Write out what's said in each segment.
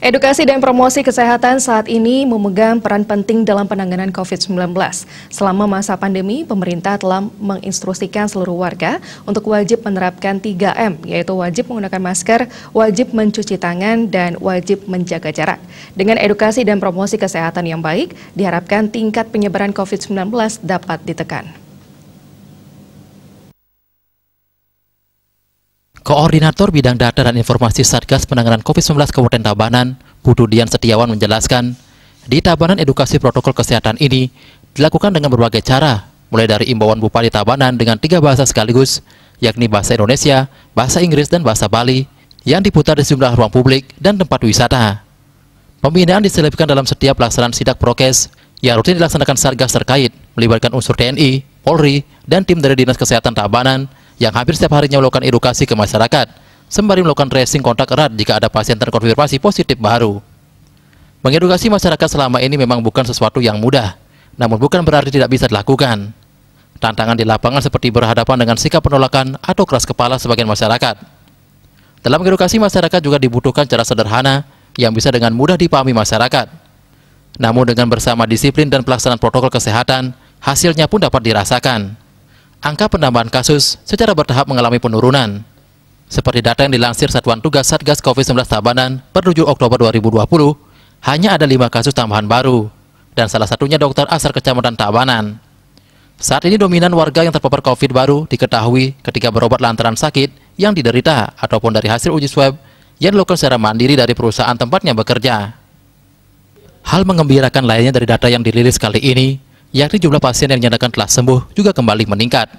Edukasi dan promosi kesehatan saat ini memegang peran penting dalam penanganan COVID-19. Selama masa pandemi, pemerintah telah menginstruksikan seluruh warga untuk wajib menerapkan 3M, yaitu wajib menggunakan masker, wajib mencuci tangan, dan wajib menjaga jarak. Dengan edukasi dan promosi kesehatan yang baik, diharapkan tingkat penyebaran COVID-19 dapat ditekan. Koordinator Bidang Data dan Informasi Satgas Penanganan COVID-19 Kabupaten Tabanan, Budu Dian Setiawan menjelaskan, di Tabanan edukasi protokol kesehatan ini dilakukan dengan berbagai cara, mulai dari imbauan Bupati Tabanan dengan tiga bahasa sekaligus, yakni bahasa Indonesia, bahasa Inggris, dan bahasa Bali, yang diputar di sejumlah ruang publik dan tempat wisata. Pembinaan diselipkan dalam setiap pelaksanaan sidak prokes yang rutin dilaksanakan Satgas terkait, melibatkan unsur TNI, Polri, dan tim dari Dinas Kesehatan Tabanan yang hampir setiap harinya melakukan edukasi ke masyarakat, sembari melakukan tracing kontak erat jika ada pasien terkonfirmasi positif baru. Mengedukasi masyarakat selama ini memang bukan sesuatu yang mudah, namun bukan berarti tidak bisa dilakukan. Tantangan di lapangan seperti berhadapan dengan sikap penolakan atau keras kepala sebagian masyarakat. Dalam edukasi masyarakat juga dibutuhkan cara sederhana yang bisa dengan mudah dipahami masyarakat. Namun dengan bersama disiplin dan pelaksanaan protokol kesehatan, hasilnya pun dapat dirasakan angka penambahan kasus secara bertahap mengalami penurunan. Seperti data yang dilansir Satuan Tugas Satgas COVID-19 Tabanan per 7 Oktober 2020, hanya ada 5 kasus tambahan baru, dan salah satunya dokter asal Kecamatan Tabanan. Saat ini dominan warga yang terpapar COVID baru diketahui ketika berobat lantaran sakit yang diderita ataupun dari hasil uji swab yang dilakukan secara mandiri dari perusahaan tempatnya bekerja. Hal mengembirakan lainnya dari data yang dirilis kali ini, yakni jumlah pasien yang dinyatakan telah sembuh juga kembali meningkat.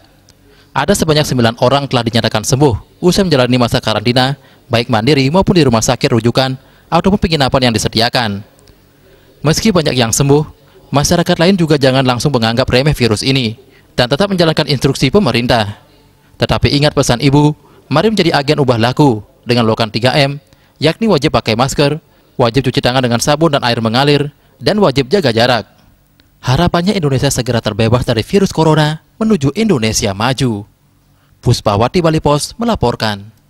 Ada sebanyak 9 orang telah dinyatakan sembuh usai menjalani masa karantina, baik mandiri maupun di rumah sakit rujukan ataupun penginapan yang disediakan. Meski banyak yang sembuh, masyarakat lain juga jangan langsung menganggap remeh virus ini dan tetap menjalankan instruksi pemerintah. Tetapi ingat pesan ibu, mari menjadi agen ubah laku dengan lokan 3M, yakni wajib pakai masker, wajib cuci tangan dengan sabun dan air mengalir, dan wajib jaga jarak. Harapannya Indonesia segera terbebas dari virus corona menuju Indonesia maju. Puspawati Bali Pos melaporkan.